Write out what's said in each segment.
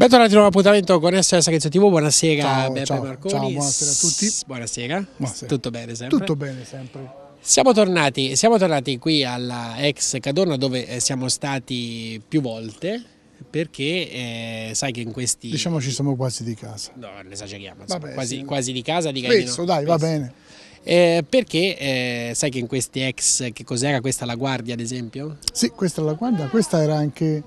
Bentornati a un nuovo appuntamento con SOS Agenzia TV, buonasera ciao, Beppe ciao, Marconi. Ciao, buonasera a tutti. Buonasera. buonasera. tutto bene sempre? Tutto bene sempre. Siamo tornati, siamo tornati qui alla ex Cadorna dove eh, siamo stati più volte perché eh, sai che in questi... Diciamo ci siamo quasi di casa. No, non esageriamo, insomma, Vabbè, quasi, sì. quasi, di casa, di Spesso, dai, va bene. Eh, perché eh, sai che in questi ex, che cos'era questa la guardia ad esempio? Sì, questa è la guardia, questa era anche,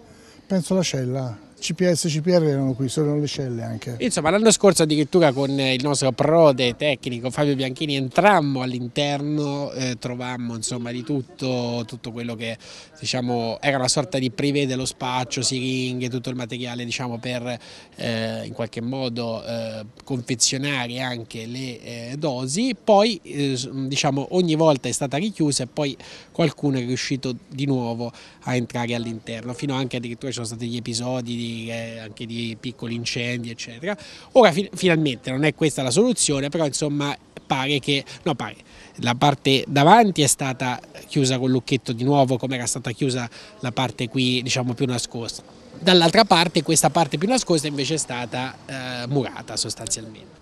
penso la cella. CPS e CPR erano qui, solo le celle anche. Insomma l'anno scorso addirittura con il nostro prode tecnico Fabio Bianchini entrammo all'interno, eh, trovammo insomma di tutto, tutto quello che diciamo, era una sorta di privé dello spaccio, siringhe, tutto il materiale diciamo, per eh, in qualche modo eh, confezionare anche le eh, dosi, poi eh, diciamo, ogni volta è stata richiusa e poi qualcuno è riuscito di nuovo a entrare all'interno, fino anche addirittura ci sono stati gli episodi di eh, anche di piccoli incendi eccetera. Ora fi finalmente non è questa la soluzione però insomma pare che, no pare, la parte davanti è stata chiusa col lucchetto di nuovo come era stata chiusa la parte qui diciamo più nascosta. Dall'altra parte questa parte più nascosta invece è stata eh, murata sostanzialmente.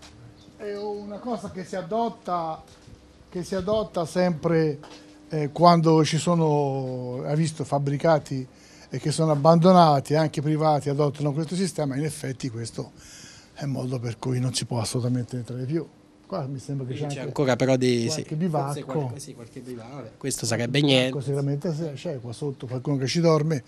È una cosa che si adotta, che si adotta sempre eh, quando ci sono, ha visto, fabbricati e che sono abbandonati, anche privati adottano questo sistema, in effetti questo è un modo per cui non si può assolutamente entrare più. Qua mi sembra che c'è, anche ancora però dei qualche sì, bivacco. Qualche, sì, qualche bivacco. Questo sarebbe bivacco, niente. Sicuramente c'è qua sotto qualcuno che ci dorme.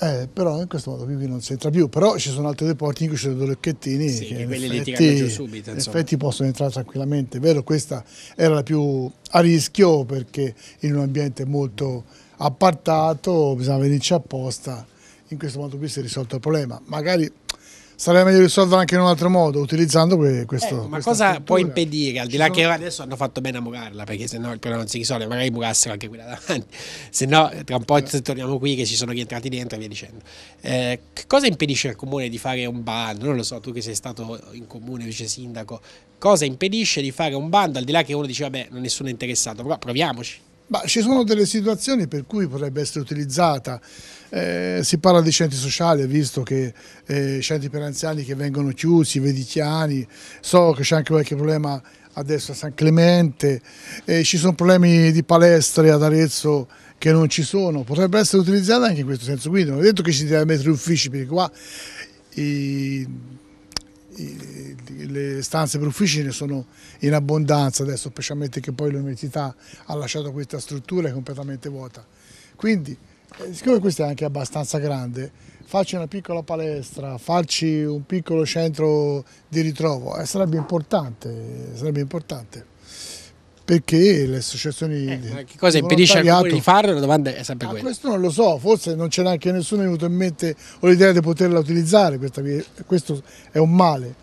Eh, però in questo modo qui non si entra più, però ci sono altri deporti in cui ci sono due lecchettini sì, che quelli effetti, li tirano giù subito. In effetti possono entrare tranquillamente, è vero questa era la più a rischio perché in un ambiente molto appartato, bisogna venirci apposta, in questo modo qui si è risolto il problema. Magari sarebbe meglio risolverlo anche in un altro modo, utilizzando que questo. Eh, ma cosa struttura. può impedire? Al di là sono... che adesso hanno fatto bene a murarla, perché sennò il problema non si risolve, magari murassero anche quella davanti, se no tra un po' torniamo qui che ci sono rientrati dentro e via dicendo. Eh, cosa impedisce al comune di fare un bando? Non lo so, tu che sei stato in comune vice sindaco, cosa impedisce di fare un bando? Al di là che uno dice, vabbè, non è nessuno interessato, però proviamoci. Ma ci sono delle situazioni per cui potrebbe essere utilizzata, eh, si parla dei centri sociali, visto che eh, centri per anziani che vengono chiusi, vedichiani, so che c'è anche qualche problema adesso a San Clemente, eh, ci sono problemi di palestre ad Arezzo che non ci sono, potrebbe essere utilizzata anche in questo senso qui, non è detto che ci si deve mettere uffici perché qua... I le stanze per ufficine sono in abbondanza adesso, specialmente che poi l'università ha lasciato questa struttura, completamente vuota. Quindi, eh, siccome questa è anche abbastanza grande, farci una piccola palestra, farci un piccolo centro di ritrovo, eh, sarebbe importante, sarebbe importante perché le associazioni eh, di, che cosa impedisce a di farlo? La domanda è sempre ah, quella. Questo non lo so, forse non c'è neanche nessuno venuto in mente o l'idea di poterla utilizzare, questa, questo è un male.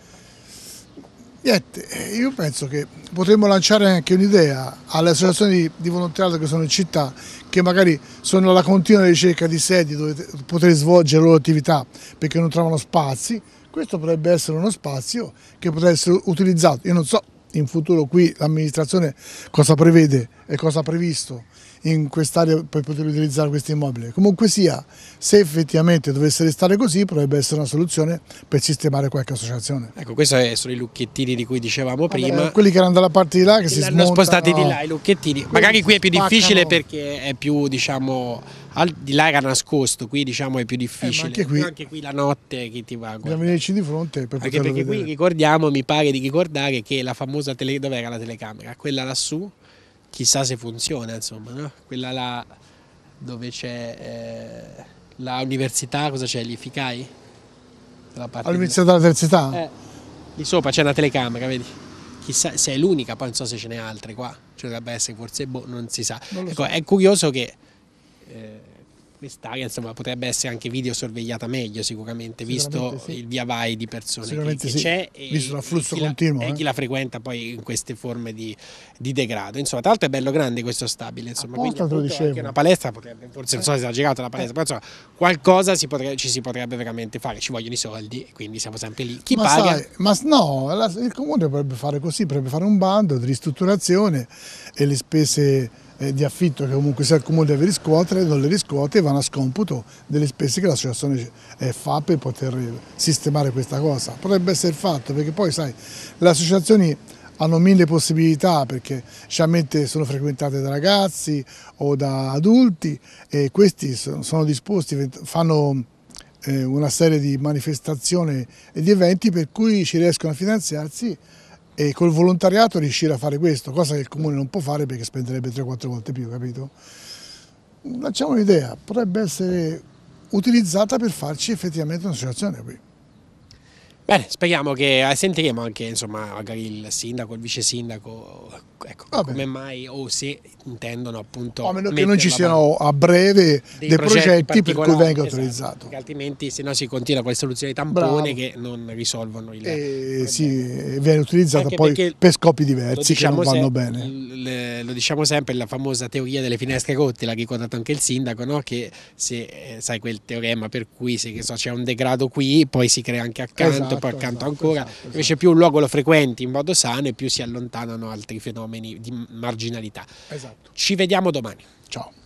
Niente, eh, io penso che potremmo lanciare anche un'idea alle associazioni di, di volontariato che sono in città, che magari sono alla continua ricerca di sedi dove poter svolgere le loro attività perché non trovano spazi. Questo potrebbe essere uno spazio che potrebbe essere utilizzato. Io non so in futuro qui l'amministrazione cosa prevede? e cosa ha previsto in quest'area per poter utilizzare questo immobile. Comunque sia, se effettivamente dovesse restare così, potrebbe essere una soluzione per sistemare qualche associazione. Ecco, questi sono i lucchettini di cui dicevamo prima. Vabbè, quelli che erano dalla parte di là che si sono spostati di là i lucchettini. Quelli Magari qui è più spaccano. difficile perché è più, diciamo, al, di là era nascosto, qui diciamo è più eh, difficile. Eh, anche, qui, anche, qui, la notte chi ti va Dobbiamo venirci di fronte per Anche perché vedere. qui ricordiamo, mi pare di ricordare che la famosa tele, dov'era la telecamera? Quella lassù? chissà se funziona, insomma, no? quella là dove c'è eh, la università, cosa c'è lì, FICAI? All'università della terza Eh, lì sopra c'è una telecamera, vedi? Chissà se è l'unica, poi non so se ce n'è altre qua, cioè dovrebbe essere forse, boh, non si sa. Non ecco, so. è curioso che quest'area insomma, potrebbe essere anche video sorvegliata meglio sicuramente, sicuramente visto sì. il via vai di persone sicuramente che, sì. c'è e, visto l'afflusso continuo la, eh? chi la frequenta poi in queste forme di, di degrado insomma tra l'altro è bello grande questo stabile insomma Apposta, quindi anche una palestra potrebbe forse non so eh. esagerato la palestra eh. però insomma qualcosa si potrebbe, ci si potrebbe veramente fare ci vogliono i soldi quindi siamo sempre lì chi ma paga sai, ma no la, il comune potrebbe fare così potrebbe fare un bando di ristrutturazione e le spese eh, di affitto che comunque sia il comune deve riscuotere, non le riscuote e vanno a scomputo delle spese che l'associazione eh, fa per poter eh, sistemare questa cosa. Potrebbe essere fatto perché poi sai, le associazioni hanno mille possibilità perché sciamente sono frequentate da ragazzi o da adulti e questi sono disposti, fanno una serie di manifestazioni e di eventi per cui ci riescono a finanziarsi e col volontariato riuscire a fare questo, cosa che il comune non può fare perché spenderebbe 3-4 volte più, capito? Lanciamo un'idea, potrebbe essere utilizzata per farci effettivamente un'associazione qui. Bene, speriamo che eh, sentiremo anche insomma, magari il sindaco, il vice sindaco, ecco, come mai o se intendono appunto... a meno che non ci siano a breve dei, dei progetti, per cui venga autorizzato. Esatto, altrimenti se no si continua con le soluzioni tampone Bravo. che non risolvono il... E sì, viene utilizzata anche poi per scopi diversi diciamo che non vanno bene. Le, lo diciamo sempre, la famosa teoria delle finestre rotte, l'ha ricordato anche il sindaco, no? che se eh, sai quel teorema per cui se so, c'è un degrado qui, poi si crea anche accanto. Esatto esatto, poi accanto esatto, ancora. Esatto, esatto, Invece più un luogo lo frequenti in modo sano e più si allontanano altri fenomeni di marginalità. Esatto. Ci vediamo domani. Ciao.